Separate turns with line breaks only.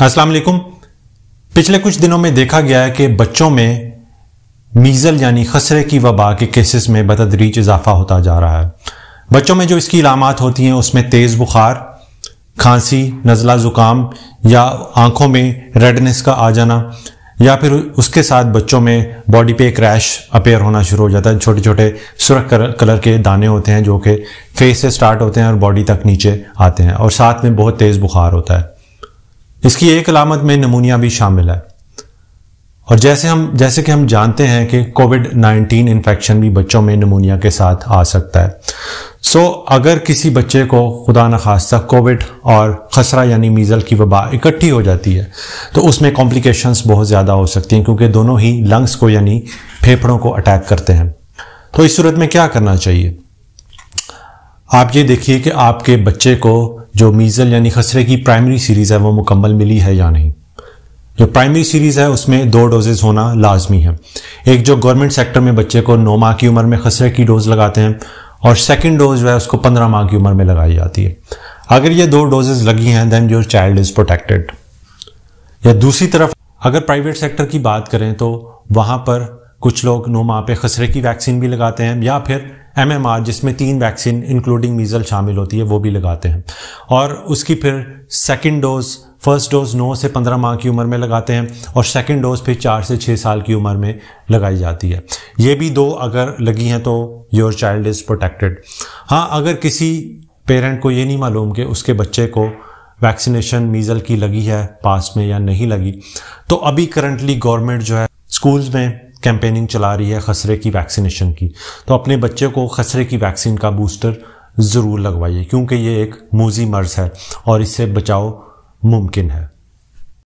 अस्सलाम वालेकुम पिछले कुछ दिनों में देखा गया है कि बच्चों में मीज़ल यानी खसरे की वबा के केसेस में बतदरीज इजाफा होता जा रहा है बच्चों में जो इसकी इलामत होती हैं उसमें तेज़ बुखार खांसी नज़ला ज़ुकाम या आंखों में रेडनेस का आ जाना या फिर उसके साथ बच्चों में बॉडी पे एक रैश अपेयर होना शुरू हो जाता है छोटे छोटे सुरख कलर के दाने होते हैं जो कि फेस से स्टार्ट होते हैं और बॉडी तक नीचे आते हैं और साथ में बहुत तेज़ बुखार होता है इसकी एक अलामत में नमूनिया भी शामिल है और जैसे हम जैसे कि हम जानते हैं कि कोविड 19 इन्फेक्शन भी बच्चों में नमूनिया के साथ आ सकता है सो so, अगर किसी बच्चे को खुदा न खास्ता कोविड और खसरा यानी मीज़ल की वबा इकट्ठी हो जाती है तो उसमें कॉम्प्लिकेशंस बहुत ज़्यादा हो सकती हैं क्योंकि दोनों ही लंग्स को यानी फेफड़ों को अटैक करते हैं तो इस सूरत में क्या करना चाहिए आप ये देखिए कि आपके बच्चे को जो मीज़ल यानी खसरे की प्राइमरी सीरीज़ है वो मुकम्मल मिली है या नहीं जो प्राइमरी सीरीज़ है उसमें दो डोजेज़ होना लाजमी है एक जो गवर्नमेंट सेक्टर में बच्चे को नौ माह की उम्र में खसरे की डोज लगाते हैं और सेकेंड डोज जो है उसको पंद्रह माह की उम्र में लगाई जाती है अगर ये दो डोजेज लगी हैं then your child is protected या दूसरी तरफ अगर प्राइवेट सेक्टर की बात करें तो वहाँ पर कुछ लोग नौ माह पे खसरे की वैक्सीन भी लगाते हैं या फिर एम जिसमें तीन वैक्सीन इंक्लूडिंग मीज़ल शामिल होती है वो भी लगाते हैं और उसकी फिर सेकेंड डोज़ फर्स्ट डोज 9 से 15 माह की उम्र में लगाते हैं और सेकेंड डोज फिर 4 से 6 साल की उम्र में लगाई जाती है ये भी दो अगर लगी हैं तो योर चाइल्ड इज़ प्रोटेक्टेड हाँ अगर किसी पेरेंट को ये नहीं मालूम कि उसके बच्चे को वैक्सीनेशन मीज़ल की लगी है पास में या नहीं लगी तो अभी करंटली गवर्नमेंट जो है स्कूल्स में कैंपेनिंग चला रही है खसरे की वैक्सीनेशन की तो अपने बच्चे को खसरे की वैक्सीन का बूस्टर ज़रूर लगवाइए क्योंकि ये एक मोजी मर्ज़ है और इससे बचाव मुमकिन है